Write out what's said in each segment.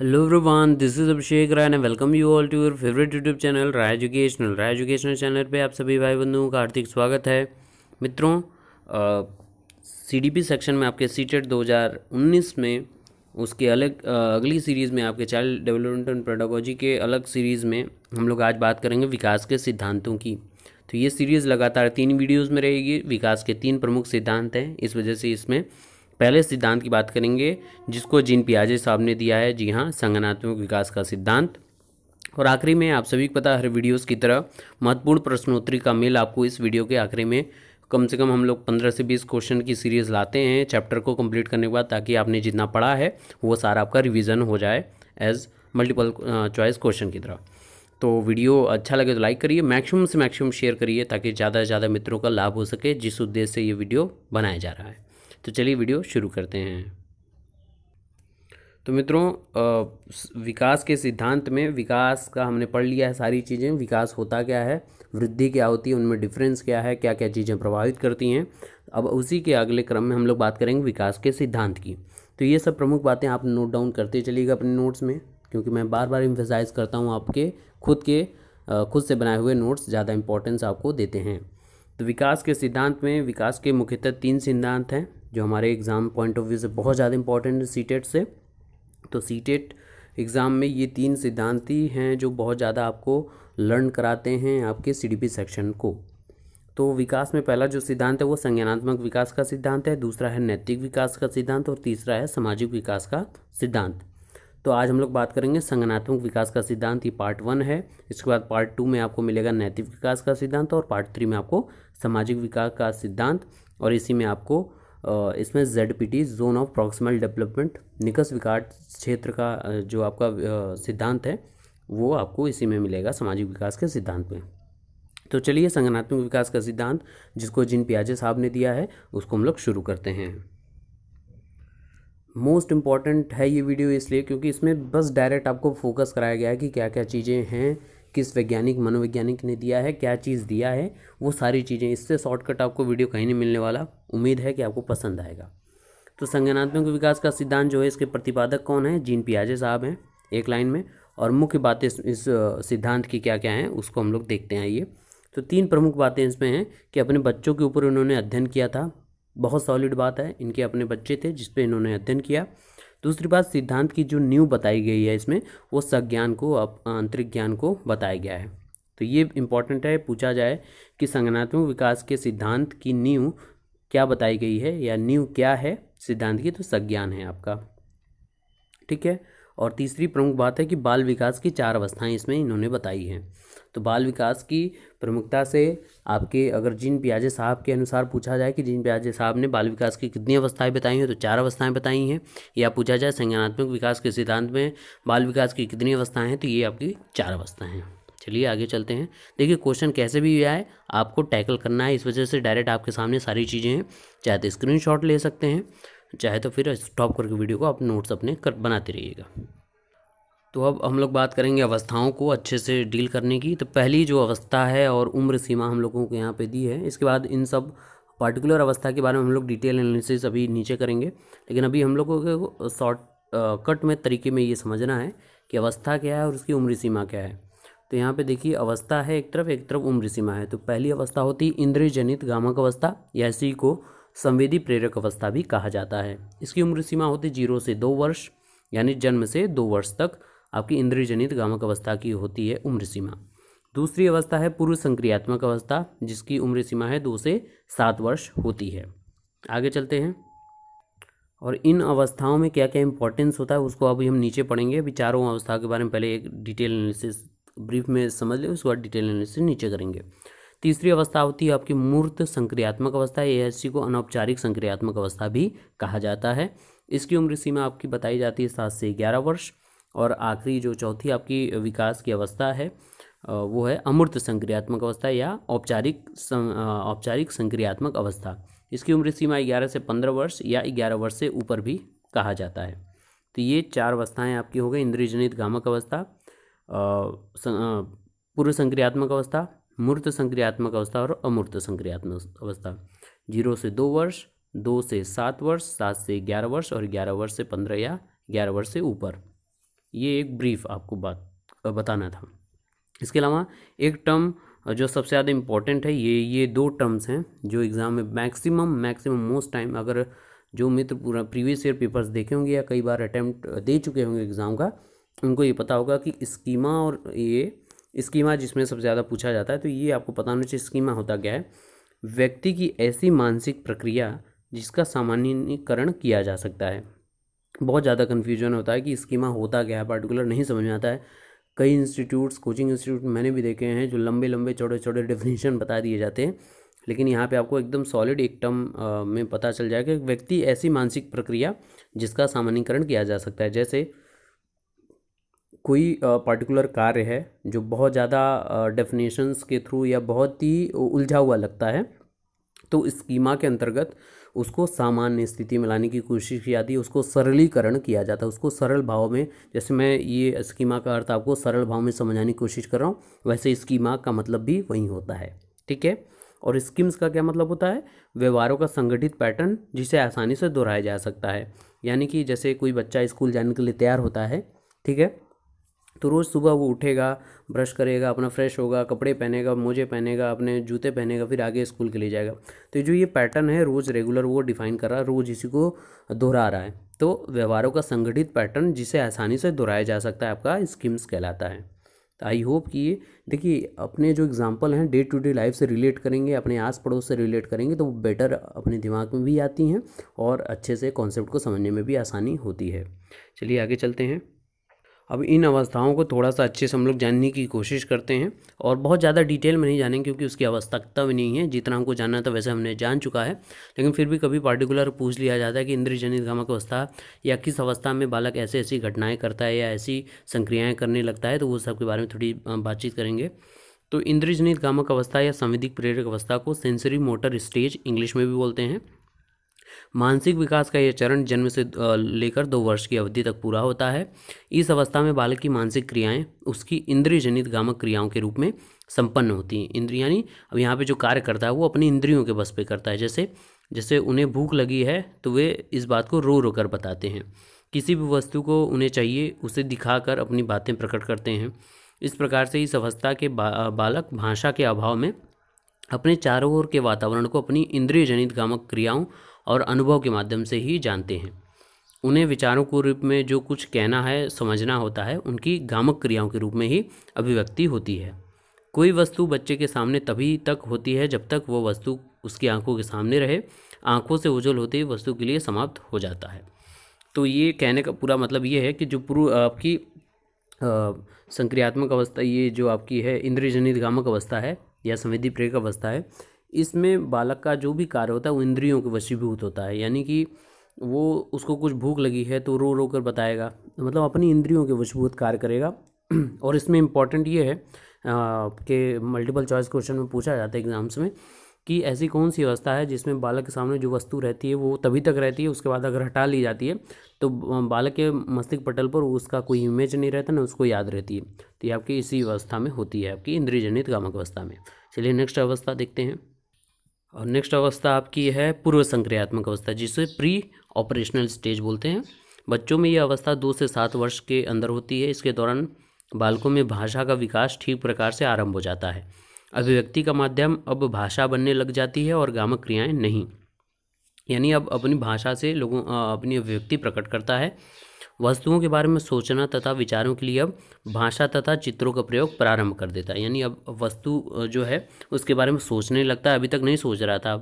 hello everyone this is Abhishek Rai and welcome you all to your favourite YouTube channel Rai educational Rai educational channel पे आप सभी भाई बंधुओं का हार्दिक स्वागत है मित्रों सीडीपी सेक्शन में आपके e सीटेट 2019 में उसके अलग आ, अगली सीरीज़ में आपके चाइल्ड डेवलपमेंट एंड पेडागोजी के अलग सीरीज़ में हम लोग आज बात करेंगे विकास के सिद्धांतों की तो ये सीरीज़ लगातार तीन वीडियोज़ में रहेगी विकास के तीन प्रमुख सिद्धांत हैं इस वजह से इसमें पहले सिद्धांत की बात करेंगे जिसको जिन पियाजे साहब ने दिया है जी हाँ संगनात्मक विकास का सिद्धांत और आखिरी में आप सभी को पता हर वीडियोस की तरह महत्वपूर्ण प्रश्नोत्तरी का मेल आपको इस वीडियो के आखिरी में कम से कम हम लोग पंद्रह से बीस क्वेश्चन की सीरीज़ लाते हैं चैप्टर को कंप्लीट करने के बाद ताकि आपने जितना पढ़ा है वो सारा आपका रिवीजन हो जाए एज मल्टीपल चॉइस क्वेश्चन की तरह तो वीडियो अच्छा लगे तो लाइक करिए मैक्सिमम से मैक्सिमम शेयर करिए ताकि ज़्यादा से ज़्यादा मित्रों का लाभ हो सके जिस उद्देश्य से ये वीडियो बनाया जा रहा है तो चलिए वीडियो शुरू करते हैं तो मित्रों विकास के सिद्धांत में विकास का हमने पढ़ लिया है सारी चीज़ें विकास होता क्या है वृद्धि क्या होती है उनमें डिफरेंस क्या है क्या क्या चीज़ें प्रभावित करती हैं अब उसी के अगले क्रम में हम लोग बात करेंगे विकास के सिद्धांत की तो ये सब प्रमुख बातें आप नोट डाउन करते चलिएगा अपने नोट्स में क्योंकि मैं बार बार इम्फेसाइज करता हूँ आपके खुद के खुद से बनाए हुए नोट्स ज़्यादा इंपॉर्टेंस आपको देते हैं तो विकास के सिद्धांत में विकास के मुख्यतः तीन सिद्धांत हैं जो हमारे एग्ज़ाम पॉइंट ऑफ व्यू से बहुत ज़्यादा इंपॉर्टेंट है सी टेट e से तो सी टेट एग्ज़ाम में ये तीन सिद्धांति हैं जो बहुत ज़्यादा आपको लर्न कराते हैं आपके सी सेक्शन को तो विकास में पहला जो सिद्धांत है वो संज्ञानात्मक विकास का सिद्धांत है दूसरा है नैतिक विकास का सिद्धांत और तीसरा है सामाजिक विकास का सिद्धांत तो आज हम लोग बात करेंगे संगनात्मक विकास का सिद्धांत ये पार्ट वन है इसके बाद पार्ट टू में आपको मिलेगा नैतिक विकास का सिद्धांत और पार्ट थ्री में आपको सामाजिक विकास का सिद्धांत और इसी में आपको इसमें Z P T zone of proximal development निकस विकास क्षेत्र का जो आपका सिद्धांत है वो आपको इसी में मिलेगा सामाजिक विकास के सिद्धांत में तो चलिए संगठनात्मक विकास का सिद्धांत जिसको जिन प्याजे साहब ने दिया है उसको हम लोग शुरू करते हैं मोस्ट इम्पॉर्टेंट है ये वीडियो इसलिए क्योंकि इसमें बस डायरेक्ट आपको फोकस कराया गया है कि क्या क्या चीज़ें हैं किस वैज्ञानिक मनोवैज्ञानिक ने दिया है क्या चीज़ दिया है वो सारी चीज़ें इससे शॉर्टकट आपको वीडियो कहीं नहीं मिलने वाला उम्मीद है कि आपको पसंद आएगा तो संज्ञानात्मक विकास का सिद्धांत जो है इसके प्रतिपादक कौन है जीन पियाजे साहब हैं एक लाइन में और मुख्य बातें इस सिद्धांत की क्या क्या हैं उसको हम लोग देखते हैं आइए तो तीन प्रमुख बातें इसमें हैं कि अपने बच्चों के ऊपर इन्होंने अध्ययन किया था बहुत सॉलिड बात है इनके अपने बच्चे थे जिस इन्होंने अध्ययन किया दूसरी बात सिद्धांत की जो न्यू बताई गई है इसमें वो सज्ञान को आंतरिक ज्ञान को बताया गया है तो ये इम्पोर्टेंट है पूछा जाए कि संगनात्मक विकास के सिद्धांत की नींव क्या बताई गई है या न्यू क्या है सिद्धांत की तो संज्ञान है आपका ठीक है और तीसरी प्रमुख बात है कि बाल विकास की चार अवस्थाएं इसमें इन्होंने बताई हैं तो बाल विकास की प्रमुखता से आपके अगर जिन प्याजे साहब के अनुसार पूछा जाए कि जिन प्याजे साहब ने बाल विकास की कितनी अवस्थाएं बताई हैं तो चार अवस्थाएं बताई हैं या पूछा जाए संज्ञानात्मक विकास के सिद्धांत में बाल विकास की कितनी अवस्थाएं हैं तो ये आपकी चार अवस्थाएं हैं चलिए आगे चलते हैं देखिए क्वेश्चन कैसे भी आए आपको टैकल करना है इस वजह से डायरेक्ट आपके सामने सारी चीज़ें हैं चाहे तो स्क्रीन ले सकते हैं चाहे तो फिर स्टॉप करके वीडियो को आप नोट्स अपने कर बनाते रहिएगा तो अब हम लोग बात करेंगे अवस्थाओं को अच्छे से डील करने की तो पहली जो अवस्था है और उम्र सीमा हम लोगों को यहाँ पे दी है इसके बाद इन सब पार्टिकुलर अवस्था के बारे में हम लोग डिटेल एनालिसिस अभी नीचे करेंगे लेकिन अभी हम लोगों को शॉर्ट कट में तरीके में ये समझना है कि अवस्था क्या है और उसकी उम्र सीमा क्या है तो यहाँ पे देखिए अवस्था है एक तरफ एक तरफ उम्र सीमा है तो पहली अवस्था होती है इंद्रिय जनित गामक अवस्था या इसी को संवेदी प्रेरक अवस्था भी कहा जाता है इसकी उम्र सीमा होती जीरो से दो वर्ष यानी जन्म से दो वर्ष तक आपकी इंद्रजनित गामक अवस्था की होती है उम्र सीमा दूसरी अवस्था है पूर्व संक्रियात्मक अवस्था जिसकी उम्र सीमा है दो से सात वर्ष होती है आगे चलते हैं और इन अवस्थाओं में क्या क्या इंपॉर्टेंस होता है उसको अभी हम नीचे पढ़ेंगे अभी चारों अवस्थाओं के बारे में पहले एक डिटेल एनालिसिस ब्रीफ में समझ लें उसके बाद डिटेल एनालिसिस नीचे करेंगे तीसरी अवस्था होती है आपकी मूर्त संक्रियात्मक अवस्था ए को अनौपचारिक संक्रियात्मक अवस्था भी कहा जाता है इसकी उम्र सीमा आपकी बताई जाती है सात से ग्यारह वर्ष और आखिरी जो चौथी आपकी विकास की अवस्था है वो है अमूर्त संक्रियात्मक अवस्था या औपचारिक औपचारिक संक्रियात्मक अवस्था इसकी उम्र सीमा ग्यारह से पंद्रह वर्ष या ग्यारह वर्ष से ऊपर भी कहा जाता है तो ये चार अवस्थाएँ आपकी हो गई इंद्रियजनित गामक अवस्था पूर्व संक्रियात्मक अवस्था मूर्त संक्रियात्मक अवस्था और अमूर्त संक्रियात्मक अवस्था जीरो से दो वर्ष दो से सात वर्ष सात से ग्यारह वर्ष और ग्यारह वर्ष से पंद्रह या ग्यारह वर्ष से ऊपर ये एक ब्रीफ आपको बात बताना था इसके अलावा एक टर्म जो सबसे ज़्यादा इम्पॉर्टेंट है ये ये दो टर्म्स हैं जो एग्ज़ाम में मैक्सिमम मैक्सिमम मोस्ट टाइम अगर जो मित्र पूरा प्रीवियस ईयर पेपर्स देखे होंगे या कई बार अटैम्प्ट दे चुके होंगे एग्ज़ाम का उनको ये पता होगा कि स्कीमा और ये स्कीमा जिसमें सबसे ज़्यादा पूछा जाता है तो ये आपको पता होना चाहिए स्कीमा होता क्या है व्यक्ति की ऐसी मानसिक प्रक्रिया जिसका सामान्यकरण किया जा सकता है बहुत ज़्यादा कन्फ्यूजन होता है कि स्कीमा होता क्या है पार्टिकुलर नहीं समझ में आता है कई इंस्टीट्यूट्स कोचिंग इंस्टीट्यूट मैंने भी देखे हैं जो लंबे लंबे छोटे छोटे डेफिनेशन बता दिए जाते हैं लेकिन यहाँ पे आपको एकदम सॉलिड एक टर्म में पता चल जाएगा कि व्यक्ति ऐसी मानसिक प्रक्रिया जिसका सामान्यकरण किया जा सकता है जैसे कोई पार्टिकुलर कार्य है जो बहुत ज़्यादा डेफिनेशंस के थ्रू या बहुत ही उलझा हुआ लगता है तो स्कीमा के अंतर्गत उसको सामान्य स्थिति में लाने की कोशिश की जाती है उसको सरलीकरण किया जाता है उसको सरल भाव में जैसे मैं ये स्कीमा का अर्थ आपको सरल भाव में समझाने की कोशिश कर रहा हूँ वैसे स्कीमा का मतलब भी वही होता है ठीक है और स्कीम्स का क्या मतलब होता है व्यवहारों का संगठित पैटर्न जिसे आसानी से दोहराया जा सकता है यानी कि जैसे कोई बच्चा स्कूल जाने के लिए तैयार होता है ठीक है तो रोज़ सुबह वो उठेगा ब्रश करेगा अपना फ्रेश होगा कपड़े पहनेगा मोजे पहनेगा अपने जूते पहनेगा फिर आगे स्कूल के लिए जाएगा तो जो ये पैटर्न है रोज़ रेगुलर वो डिफाइन कर रहा है रोज़ इसी को दोहरा रहा है तो व्यवहारों का संगठित पैटर्न जिसे आसानी से दोहराया जा सकता है आपका स्कीम्स कहलाता है तो आई होप कि ये देखिए अपने जो एग्जाम्पल हैं डे टू डे लाइफ से रिलेट करेंगे अपने आस पड़ोस से रिलेट करेंगे तो वो बेटर अपने दिमाग में भी आती हैं और अच्छे से कॉन्सेप्ट को समझने में भी आसानी होती है चलिए आगे चलते हैं अब इन अवस्थाओं को थोड़ा सा अच्छे से हम लोग जानने की कोशिश करते हैं और बहुत ज़्यादा डिटेल में नहीं जानेंगे क्योंकि उसकी आवश्यकता भी नहीं है जितना हमको जानना था तो वैसे हमने जान चुका है लेकिन फिर भी कभी पार्टिकुलर पूछ लिया जाता है कि इंद्रजनित गामक अवस्था या किस अवस्था में बालक ऐसी ऐसी घटनाएँ करता है या ऐसी संक्रियाएँ करने लगता है तो वो सब के बारे में थोड़ी बातचीत करेंगे तो इंद्रजनित गामक अवस्था या संविधिक प्रेरक अवस्था को सेंसरी मोटर स्टेज इंग्लिश में भी बोलते हैं मानसिक विकास का यह चरण जन्म से लेकर दो वर्ष की अवधि तक पूरा होता है इस अवस्था में बालक की मानसिक क्रियाएं उसकी इंद्रियजनित गामक क्रियाओं के रूप में संपन्न होती हैं इंद्र यानी अब यहाँ पे जो कार्य करता है वो अपनी इंद्रियों के बस पे करता है जैसे जैसे उन्हें भूख लगी है तो वे इस बात को रो रो कर बताते हैं किसी भी वस्तु को उन्हें चाहिए उसे दिखाकर अपनी बातें प्रकट करते हैं इस प्रकार से इस अवस्था के बा, बालक भाषा के अभाव में अपने चारों ओर के वातावरण को अपनी इंद्रियजनित गामक क्रियाओं और अनुभव के माध्यम से ही जानते हैं उन्हें विचारों के रूप में जो कुछ कहना है समझना होता है उनकी गामक क्रियाओं के रूप में ही अभिव्यक्ति होती है कोई वस्तु बच्चे के सामने तभी तक होती है जब तक वो वस्तु उसकी आंखों के सामने रहे आंखों से उज्जवल होते ही वस्तु के लिए समाप्त हो जाता है तो ये कहने का पूरा मतलब ये है कि जो पूर्व आपकी संक्रियात्मक अवस्था ये जो आपकी है इंद्रजनित गामक अवस्था है या संवेदी प्रेरक अवस्था है इसमें बालक का जो भी कार्य होता है वो इंद्रियों के वशीभूत होता है यानी कि वो उसको कुछ भूख लगी है तो रो रो कर बताएगा मतलब अपनी इंद्रियों के वशीभूत कार्य करेगा और इसमें इम्पॉर्टेंट ये है कि मल्टीपल चॉइस क्वेश्चन में पूछा जाता है एग्ज़ाम्स में कि ऐसी कौन सी अवस्था है जिसमें बालक के सामने जो वस्तु रहती है वो तभी तक रहती है उसके बाद अगर हटा ली जाती है तो बालक के मस्तिष्क पटल पर उसका कोई इमेज नहीं रहता ना उसको याद रहती है तो ये आपकी इसी अवस्था में होती है आपकी इंद्रियजनित गामक अवस्था में चलिए नेक्स्ट अवस्था देखते हैं और नेक्स्ट अवस्था आपकी है पूर्व संक्रियात्मक अवस्था जिसे प्री ऑपरेशनल स्टेज बोलते हैं बच्चों में यह अवस्था दो से सात वर्ष के अंदर होती है इसके दौरान बालकों में भाषा का विकास ठीक प्रकार से आरंभ हो जाता है अभिव्यक्ति का माध्यम अब भाषा बनने लग जाती है और गामक क्रियाएं नहीं यानी अब अपनी भाषा से लोगों अपनी अभिव्यक्ति प्रकट करता है वस्तुओं के बारे में सोचना तथा विचारों के लिए अब भाषा तथा चित्रों का प्रयोग प्रारंभ कर देता है यानी अब वस्तु जो है उसके बारे में सोचने लगता है अभी तक नहीं सोच रहा था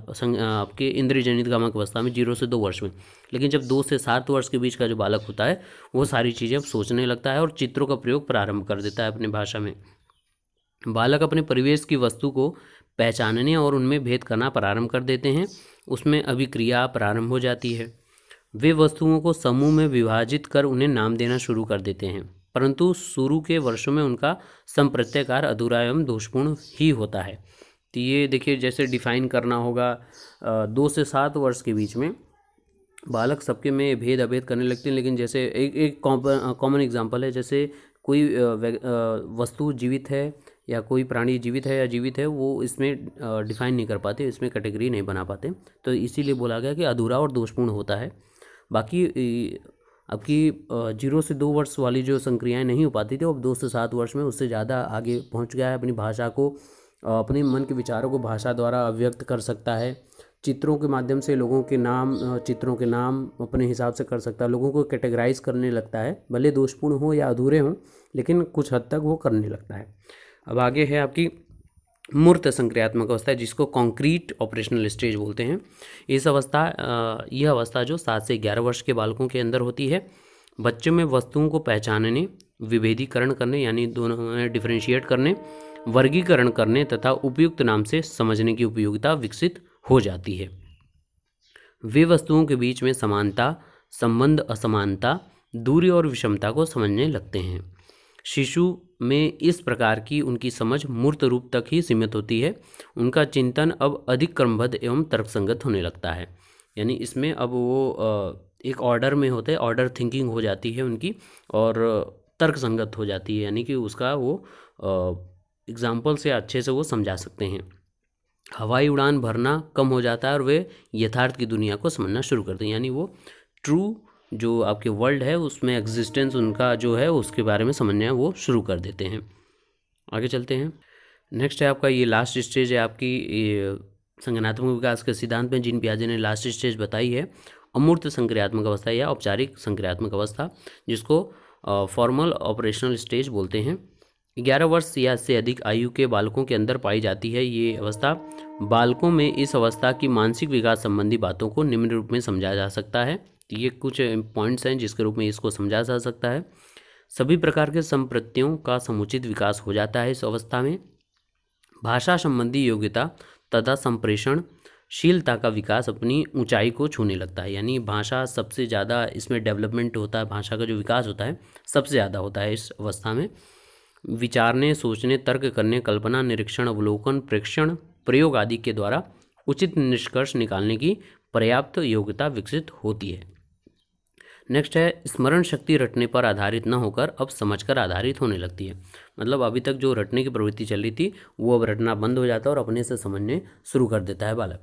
आपके इंद्रजनित गामक अवस्था में जीरो से दो वर्ष में लेकिन जब दो से सात वर्ष के बीच का जो बालक होता है वो सारी चीज़ें अब सोचने लगता है और चित्रों का प्रयोग प्रारंभ कर देता है अपनी भाषा में बालक अपने परिवेश की वस्तु को पहचानने और उनमें भेद करना प्रारंभ कर देते हैं उसमें अभिक्रिया प्रारंभ हो जाती है वे वस्तुओं को समूह में विभाजित कर उन्हें नाम देना शुरू कर देते हैं परंतु शुरू के वर्षों में उनका संप्रत्यकार अधूरा एवं दोषपूर्ण ही होता है तो ये देखिए जैसे डिफाइन करना होगा दो से सात वर्ष के बीच में बालक सबके में भेद अभेद करने लगते हैं लेकिन जैसे एक एक कॉमन एग्जाम्पल है जैसे कोई वस्तु जीवित है या कोई प्राणी जीवित है या जीवित है वो इसमें डिफाइन नहीं कर पाते इसमें कैटेगरी नहीं बना पाते तो इसीलिए बोला गया कि अधूरा और दोषपूर्ण होता है बाकी आपकी जीरो से दो वर्ष वाली जो संक्रियाएं नहीं हो पाती थी अब दो से सात वर्ष में उससे ज़्यादा आगे पहुंच गया है अपनी भाषा को अपने मन के विचारों को भाषा द्वारा अव्यक्त कर सकता है चित्रों के माध्यम से लोगों के नाम चित्रों के नाम अपने हिसाब से कर सकता है लोगों को कैटेगराइज करने लगता है भले दोषपूर्ण हो या अधूरे हों लेकिन कुछ हद तक वो करने लगता है अब आगे है आपकी मूर्त संक्रियात्मक अवस्था है जिसको कॉन्क्रीट ऑपरेशनल स्टेज बोलते हैं इस अवस्था यह अवस्था जो सात से ग्यारह वर्ष के बालकों के अंदर होती है बच्चों में वस्तुओं को पहचानने विभेदीकरण करने यानी दोनों डिफ्रेंशिएट करने वर्गीकरण करने तथा उपयुक्त नाम से समझने की उपयोगिता विकसित हो जाती है वे वस्तुओं के बीच में समानता संबंध असमानता दूरी और विषमता को समझने लगते हैं शिशु में इस प्रकार की उनकी समझ मूर्त रूप तक ही सीमित होती है उनका चिंतन अब अधिक क्रमबद्ध एवं तर्कसंगत होने लगता है यानी इसमें अब वो एक ऑर्डर में होते हैं ऑर्डर थिंकिंग हो जाती है उनकी और तर्कसंगत हो जाती है यानी कि उसका वो एग्ज़ाम्पल से अच्छे से वो समझा सकते हैं हवाई उड़ान भरना कम हो जाता है और वे यथार्थ की दुनिया को समझना शुरू करते हैं यानी वो ट्रू जो आपके वर्ल्ड है उसमें एग्जिस्टेंस उनका जो है उसके बारे में समझना वो शुरू कर देते हैं आगे चलते हैं नेक्स्ट है आपका ये लास्ट स्टेज है आपकी संज्ञानात्मक विकास के सिद्धांत में जिन प्याजे ने लास्ट स्टेज बताई है अमूर्त संक्रियात्मक अवस्था या औपचारिक संक्रियात्मक अवस्था जिसको फॉर्मल ऑपरेशनल स्टेज बोलते हैं ग्यारह वर्ष या से अधिक आयु के बालकों के अंदर पाई जाती है ये अवस्था बालकों में इस अवस्था की मानसिक विकास संबंधी बातों को निम्न रूप में समझा जा सकता है ये कुछ पॉइंट्स हैं जिसके रूप में इसको समझा जा सकता है सभी प्रकार के संप्रतियों का समुचित विकास हो जाता है इस अवस्था में भाषा संबंधी योग्यता तथा संप्रेषण शीलता का विकास अपनी ऊंचाई को छूने लगता है यानी भाषा सबसे ज़्यादा इसमें डेवलपमेंट होता है भाषा का जो विकास होता है सबसे ज़्यादा होता है इस अवस्था में विचारने सोचने तर्क करने कल्पना निरीक्षण अवलोकन प्रेक्षण प्रयोग आदि के द्वारा उचित निष्कर्ष निकालने की पर्याप्त योग्यता विकसित होती है नेक्स्ट है स्मरण शक्ति रटने पर आधारित न होकर अब समझकर आधारित होने लगती है मतलब अभी तक जो रटने की प्रवृत्ति चल रही थी वो अब रटना बंद हो जाता है और अपने से समझने शुरू कर देता है बालक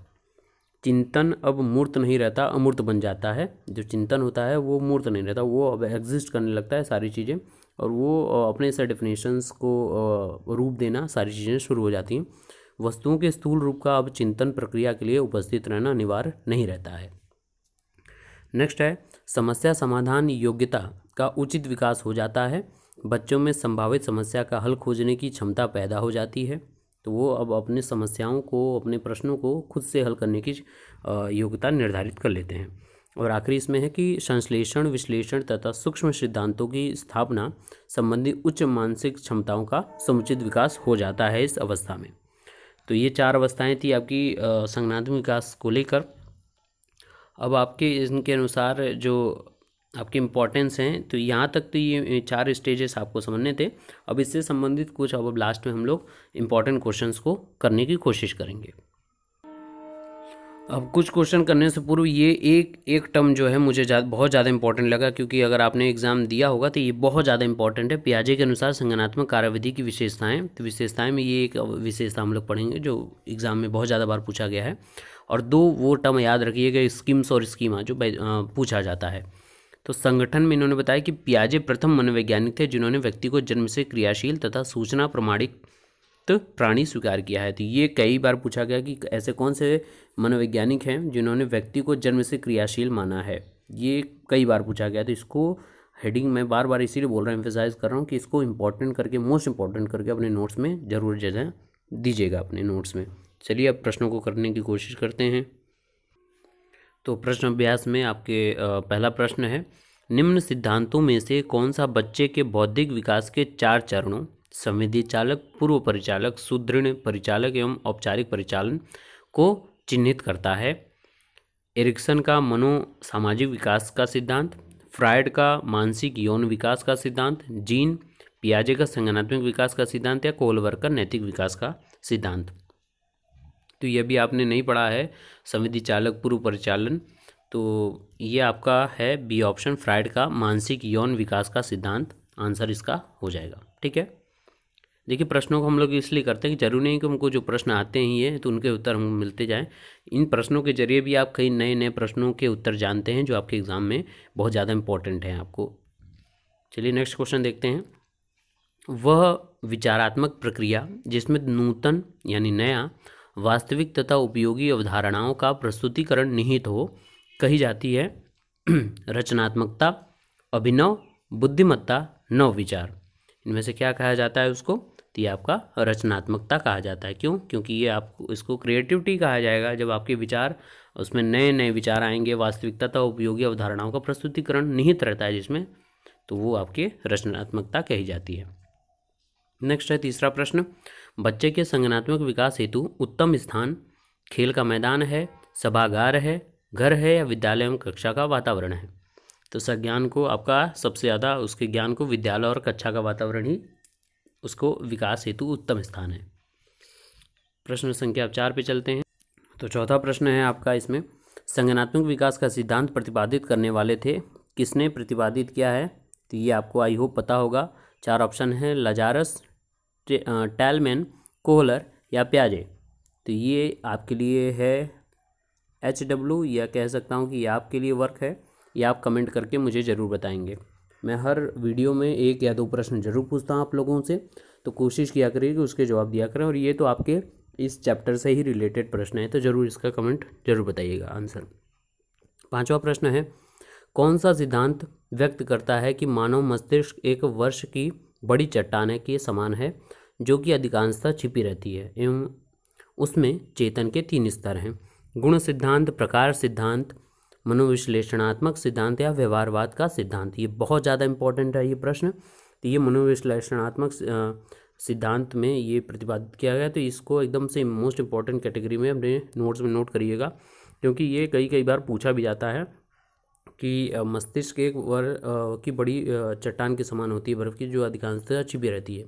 चिंतन अब मूर्त नहीं रहता अमूर्त बन जाता है जो चिंतन होता है वो मूर्त नहीं रहता वो अब एग्जिस्ट करने लगता है सारी चीज़ें और वो अपने से डेफिनेशंस को रूप देना सारी चीज़ें शुरू हो जाती हैं वस्तुओं के स्थूल रूप का अब चिंतन प्रक्रिया के लिए उपस्थित रहना अनिवार्य नहीं रहता है नेक्स्ट है समस्या समाधान योग्यता का उचित विकास हो जाता है बच्चों में संभावित समस्या का हल खोजने की क्षमता पैदा हो जाती है तो वो अब अपने समस्याओं को अपने प्रश्नों को खुद से हल करने की योग्यता निर्धारित कर लेते हैं और आखिरी इसमें है कि संश्लेषण विश्लेषण तथा सूक्ष्म सिद्धांतों की स्थापना संबंधी उच्च मानसिक क्षमताओं का समुचित विकास हो जाता है इस अवस्था में तो ये चार अवस्थाएं थी आपकी संज्ञानात्मक विकास को लेकर अब आपके इनके अनुसार जो आपके इम्पोर्टेंस हैं तो यहाँ तक तो ये चार स्टेजेस आपको समझने थे अब इससे संबंधित कुछ अब लास्ट में हम लोग इम्पॉर्टेंट क्वेश्चंस को करने की कोशिश करेंगे अब कुछ क्वेश्चन करने से पूर्व ये एक एक टर्म जो है मुझे जा, बहुत ज़्यादा इंपॉर्टेंट लगा क्योंकि अगर आपने एग्जाम दिया होगा तो ये बहुत ज़्यादा इंपॉर्टेंट है पियाजे के अनुसार संगनात्मक कार्यविधि की विशेषताएं तो विशेषताएं में ये एक विशेषता हम लोग पढ़ेंगे जो एग्जाम में बहुत ज़्यादा बार पूछा गया है और दो वो टर्म याद रखिएगा स्कीम्स और स्कीमा जो पूछा जाता है तो संगठन में इन्होंने बताया कि पियाजे प्रथम मनोवैज्ञानिक थे जिन्होंने व्यक्ति को जन्म से क्रियाशील तथा सूचना प्रमाणिक प्राणी स्वीकार किया है तो ये कई बार पूछा गया कि ऐसे कौन से मनोवैज्ञानिक हैं जिन्होंने व्यक्ति को जन्म से क्रियाशील माना है ये कई बार पूछा गया तो इसको हेडिंग में बार बार इसीलिए बोल रहा हूँ एम्फेसाइज कर रहा हूँ कि इसको इंपॉर्टेंट करके मोस्ट इंपॉर्टेंट करके अपने नोट्स में ज़रूर जगह दीजिएगा अपने नोट्स में चलिए अब प्रश्नों को करने की कोशिश करते हैं तो प्रश्न अभ्यास में आपके पहला प्रश्न है निम्न सिद्धांतों में से कौन सा बच्चे के बौद्धिक विकास के चार चरणों संविधि चालक पूर्व परिचालक सुदृढ़ परिचालक एवं औपचारिक परिचालन को चिन्हित करता है एरिक्सन का मनो सामाजिक विकास का सिद्धांत फ्रायड का मानसिक यौन विकास का सिद्धांत जीन पियाजे का संगठनात्मक विकास का सिद्धांत या कोलवर का नैतिक विकास का सिद्धांत तो यह भी आपने नहीं पढ़ा है संविधि चालक पूर्व परिचालन तो ये आपका है बी ऑप्शन फ्राइड का मानसिक यौन विकास का सिद्धांत आंसर इसका हो जाएगा ठीक है देखिए प्रश्नों को हम लोग इसलिए करते हैं कि जरूरी नहीं कि हमको जो प्रश्न आते ही हैं तो उनके उत्तर हम मिलते जाएं इन प्रश्नों के जरिए भी आप कई नए नए प्रश्नों के उत्तर जानते हैं जो आपके एग्ज़ाम में बहुत ज़्यादा इंपॉर्टेंट हैं आपको चलिए नेक्स्ट क्वेश्चन देखते हैं वह विचारात्मक प्रक्रिया जिसमें नूतन यानी नया वास्तविक तथा उपयोगी अवधारणाओं का प्रस्तुतिकरण निहित हो कही जाती है रचनात्मकता अभिनव बुद्धिमत्ता नव विचार इनमें से क्या कहा जाता है उसको तो ये आपका रचनात्मकता कहा जाता है क्यों क्योंकि ये आपको इसको क्रिएटिविटी कहा जाएगा जब आपके विचार उसमें नए नए विचार आएंगे वास्तविकता तथा उपयोगी अवधारणाओं का प्रस्तुतिकरण निहित रहता है जिसमें तो वो आपके रचनात्मकता कही जाती है नेक्स्ट है तीसरा प्रश्न बच्चे के संगनात्मक विकास हेतु उत्तम स्थान खेल का मैदान है सभागार है घर है या विद्यालय एवं कक्षा का वातावरण है तो संज्ञान को आपका सबसे ज़्यादा उसके ज्ञान को विद्यालय और कक्षा का वातावरण ही उसको विकास हेतु उत्तम स्थान है प्रश्न संख्या चार पे चलते हैं तो चौथा प्रश्न है आपका इसमें संगनात्मक विकास का सिद्धांत प्रतिपादित करने वाले थे किसने प्रतिपादित किया है तो ये आपको आई होप पता होगा चार ऑप्शन हैं लजारस टैलमैन कोहलर या प्याजे तो ये आपके लिए है एच डब्ल्यू या कह सकता हूँ कि ये आपके लिए वर्क है ये आप कमेंट करके मुझे ज़रूर बताएंगे मैं हर वीडियो में एक या दो प्रश्न जरूर पूछता हूँ आप लोगों से तो कोशिश किया करिए कि उसके जवाब दिया करें और ये तो आपके इस चैप्टर से ही रिलेटेड प्रश्न है तो ज़रूर इसका कमेंट जरूर बताइएगा आंसर पांचवा प्रश्न है कौन सा सिद्धांत व्यक्त करता है कि मानव मस्तिष्क एक वर्ष की बड़ी चट्टान के समान है जो कि अधिकांशता छिपी रहती है एवं उसमें चेतन के तीन स्तर हैं गुण सिद्धांत प्रकार सिद्धांत मनोविश्लेषणात्मक सिद्धांत या व्यवहारवाद का सिद्धांत ये बहुत ज़्यादा इंपॉर्टेंट है ये प्रश्न तो ये मनोविश्लेषणात्मक सिद्धांत में ये प्रतिपादित किया गया तो इसको एकदम से मोस्ट इंपॉर्टेंट कैटेगरी में अपने नोट्स में नोट करिएगा क्योंकि ये कई कई बार पूछा भी जाता है कि मस्तिष्क एक वर की बड़ी चट्टान के समान होती है बर्फ़ की जो अधिकांशतः छिपी रहती है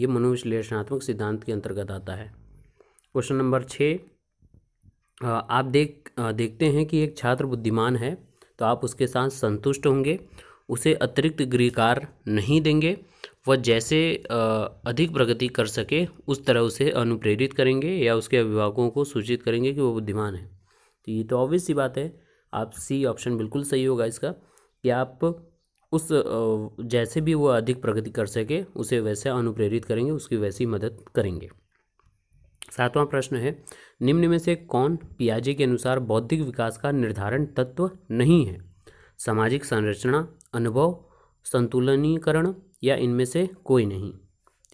ये मनोविश्लेषणात्मक सिद्धांत के अंतर्गत आता है क्वेश्चन नंबर छः आप देख देखते हैं कि एक छात्र बुद्धिमान है तो आप उसके साथ संतुष्ट होंगे उसे अतिरिक्त गृहकार नहीं देंगे वह जैसे अधिक प्रगति कर सके उस तरह उसे अनुप्रेरित करेंगे या उसके अभिभावकों को सूचित करेंगे कि वो बुद्धिमान है तो ये तो ऑब्वियस सी बात है आप सी ऑप्शन बिल्कुल सही होगा इसका कि आप उस जैसे भी वो अधिक प्रगति कर सके उसे वैसे अनुप्रेरित करेंगे उसकी वैसी मदद करेंगे सातवां प्रश्न है निम्न में से कौन पियाजे के अनुसार बौद्धिक विकास का निर्धारण तत्व नहीं है सामाजिक संरचना अनुभव संतुलनीकरण या इनमें से कोई नहीं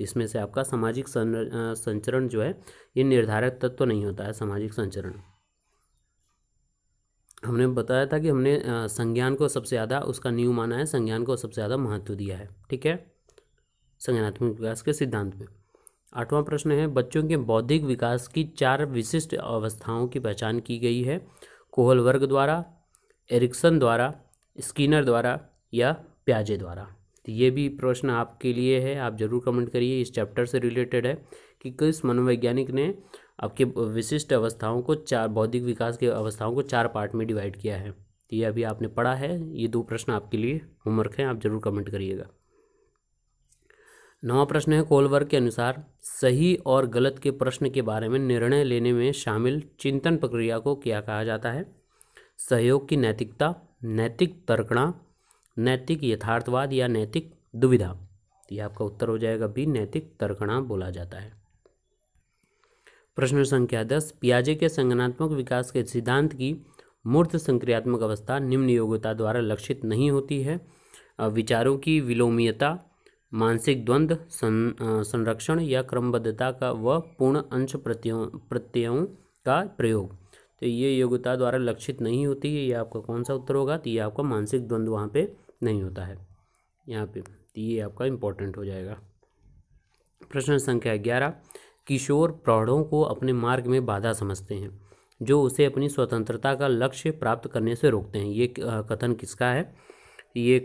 इसमें से आपका सामाजिक संचरण जो है ये निर्धारक तत्व नहीं होता है सामाजिक संचरण हमने बताया था कि हमने संज्ञान को सबसे ज़्यादा उसका न्यू माना है संज्ञान को सबसे ज़्यादा महत्व दिया है ठीक है संज्ञानात्मक विकास के सिद्धांत में आठवां प्रश्न है बच्चों के बौद्धिक विकास की चार विशिष्ट अवस्थाओं की पहचान की गई है कोहल वर्ग द्वारा एरिक्सन द्वारा स्किनर द्वारा या प्याजे द्वारा तो ये भी प्रश्न आपके लिए है आप जरूर कमेंट करिए इस चैप्टर से रिलेटेड है कि किस मनोवैज्ञानिक ने आपके विशिष्ट अवस्थाओं को चार बौद्धिक विकास के अवस्थाओं को चार पार्ट में डिवाइड किया है तो ये अभी आपने पढ़ा है ये दो प्रश्न आपके लिए होमवर्क हैं आप जरूर कमेंट करिएगा नवा प्रश्न है कोलवर्ग के अनुसार सही और गलत के प्रश्न के बारे में निर्णय लेने में शामिल चिंतन प्रक्रिया को क्या कहा जाता है सहयोग की नैतिकता नैतिक तर्कणा नैतिक यथार्थवाद या नैतिक दुविधा ये आपका उत्तर हो जाएगा भी नैतिक तर्कणा बोला जाता है प्रश्न संख्या दस पियाजे के संगनात्मक विकास के सिद्धांत की मूर्त संक्रियात्मक अवस्था निम्न योग्यता द्वारा लक्षित नहीं होती है विचारों की विलोमीयता मानसिक द्वंद्व संरक्षण या क्रमबद्धता का व पूर्ण अंश प्रत्ययों प्रत्ययों का प्रयोग तो ये योग्यता द्वारा लक्षित नहीं होती है ये आपका कौन सा उत्तर होगा तो ये आपका मानसिक द्वंद्व वहाँ पे नहीं होता है यहाँ पे तो ये आपका इम्पोर्टेंट हो जाएगा प्रश्न संख्या ग्यारह किशोर प्रौढ़ों को अपने मार्ग में बाधा समझते हैं जो उसे अपनी स्वतंत्रता का लक्ष्य प्राप्त करने से रोकते हैं ये कथन किसका है ये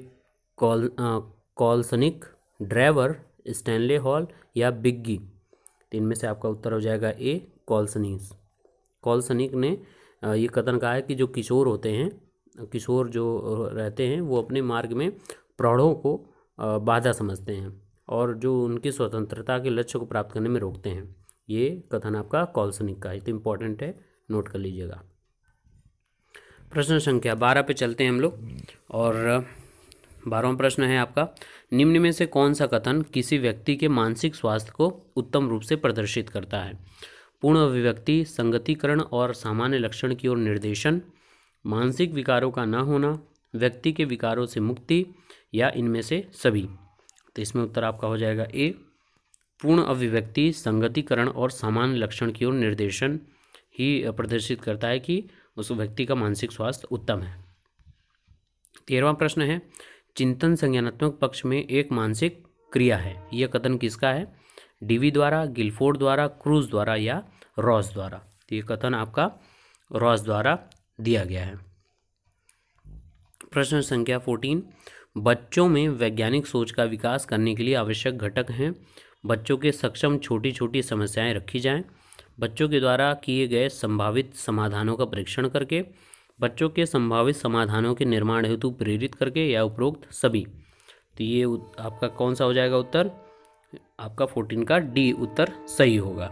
कॉल कौल, कॉलसनिक ड्राइवर स्टैनले हॉल या बिग्गी तो इनमें से आपका उत्तर हो जाएगा ए कॉल्सनीस कॉल्सनिक ने ये कथन कहा है कि जो किशोर होते हैं किशोर जो रहते हैं वो अपने मार्ग में प्रौढ़ों को बाधा समझते हैं और जो उनकी स्वतंत्रता के लक्ष्य को प्राप्त करने में रोकते हैं ये कथन आपका कॉल्सनिक का है तो इम्पोर्टेंट है नोट कर लीजिएगा प्रश्न संख्या बारह पे चलते हैं हम लोग और बारहवा प्रश्न है आपका निम्न में से कौन सा कथन किसी व्यक्ति के मानसिक स्वास्थ्य को उत्तम रूप से प्रदर्शित करता है पूर्ण अभिव्यक्ति संगतिकरण और सामान्य लक्षण की ओर निर्देशन मानसिक विकारों का न होना व्यक्ति के विकारों से मुक्ति या इनमें से सभी तो इसमें उत्तर आपका हो जाएगा ए पूर्ण अभिव्यक्ति संगतिकरण और सामान्य लक्षण की ओर निर्देशन ही प्रदर्शित करता है कि उस व्यक्ति का मानसिक स्वास्थ्य उत्तम है तेरहवा प्रश्न है चिंतन संज्ञानात्मक पक्ष में एक मानसिक क्रिया है यह कथन किसका है डीवी द्वारा गिलफोर्ड द्वारा क्रूज द्वारा या रॉस द्वारा तो ये कथन आपका रॉस द्वारा दिया गया है प्रश्न संख्या फोर्टीन बच्चों में वैज्ञानिक सोच का विकास करने के लिए आवश्यक घटक हैं बच्चों के सक्षम छोटी छोटी समस्याएं रखी जाएं बच्चों के द्वारा किए गए संभावित समाधानों का परीक्षण करके बच्चों के संभावित समाधानों के निर्माण हेतु प्रेरित करके या उपरोक्त सभी तो ये आपका कौन सा हो जाएगा उत्तर आपका फोर्टीन का डी उत्तर सही होगा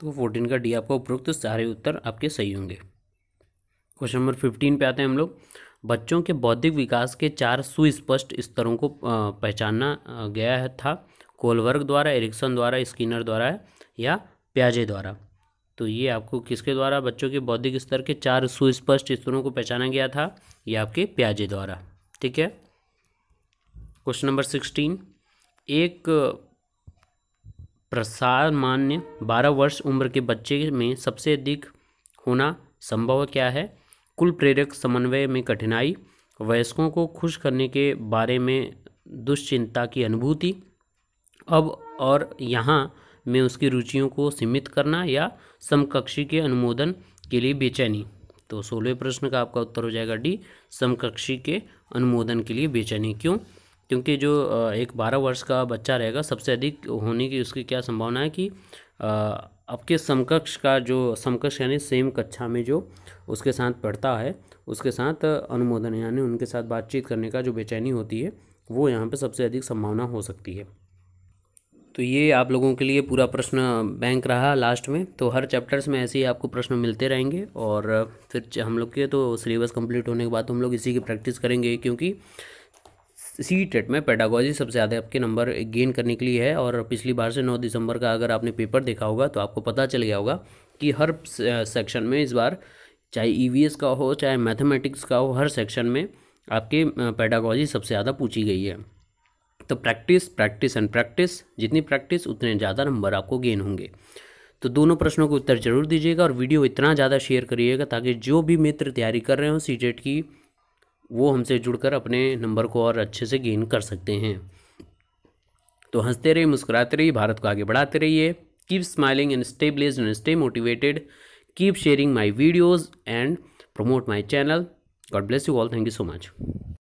तो फोर्टीन का डी आपका उपरोक्त सारे उत्तर आपके सही होंगे क्वेश्चन नंबर फिफ्टीन पे आते हैं हम लोग बच्चों के बौद्धिक विकास के चार सुस्पष्ट स्तरों को पहचाना गया है था कोलवर्ग द्वारा एरिक्सन द्वारा स्किनर द्वारा या प्याजे द्वारा तो ये आपको किसके द्वारा बच्चों के बौद्धिक स्तर के चार सुस्पष्ट स्तरों को पहचाना गया था ये आपके प्याजे द्वारा ठीक है क्वेश्चन नंबर सिक्सटीन एक प्रसार मान्य बारह वर्ष उम्र के बच्चे में सबसे अधिक होना संभव क्या है कुल प्रेरक समन्वय में कठिनाई वयस्कों को खुश करने के बारे में दुश्चिंता की अनुभूति अब और यहाँ में उसकी रुचियों को सीमित करना या समकक्षी के अनुमोदन के लिए बेचैनी तो सोलहवें प्रश्न का आपका उत्तर हो जाएगा डी समकक्षी के अनुमोदन के लिए बेचैनी क्यों क्योंकि जो एक बारह वर्ष का बच्चा रहेगा सबसे अधिक होने की उसकी क्या संभावना है कि आपके समकक्ष का जो समकक्ष यानी सेम कक्षा में जो उसके साथ पढ़ता है उसके साथ अनुमोदन यानी उनके साथ बातचीत करने का जो बेचैनी होती है वो यहाँ पे सबसे अधिक संभावना हो सकती है तो ये आप लोगों के लिए पूरा प्रश्न बैंक रहा लास्ट में तो हर चैप्टर्स में ऐसे ही आपको प्रश्न मिलते रहेंगे और फिर हम लोग के तो सिलेबस कंप्लीट होने के बाद हम लोग इसी की प्रैक्टिस करेंगे क्योंकि सी टेट e e में पेडागोजी सबसे ज़्यादा आपके नंबर गेन करने के लिए है और पिछली बार से नौ दिसंबर का अगर आपने पेपर देखा होगा तो आपको पता चल गया होगा कि हर सेक्शन में इस बार चाहे ई e का हो चाहे मैथमेटिक्स का हो हर सेक्शन में आपके पेडागोजी सबसे ज़्यादा पूछी गई है तो प्रैक्टिस प्रैक्टिस एंड प्रैक्टिस जितनी प्रैक्टिस उतने ज़्यादा नंबर आपको गेन होंगे तो दोनों प्रश्नों के उत्तर जरूर दीजिएगा और वीडियो इतना ज़्यादा शेयर करिएगा ताकि जो भी मित्र तैयारी कर रहे हो सी की वो हमसे जुड़कर अपने नंबर को और अच्छे से गेन कर सकते हैं तो हंसते रहिए मुस्कुराते रहिए भारत को आगे बढ़ाते रहिए keep smiling and stay blessed and stay motivated keep sharing my videos and promote my channel God bless you all thank you so much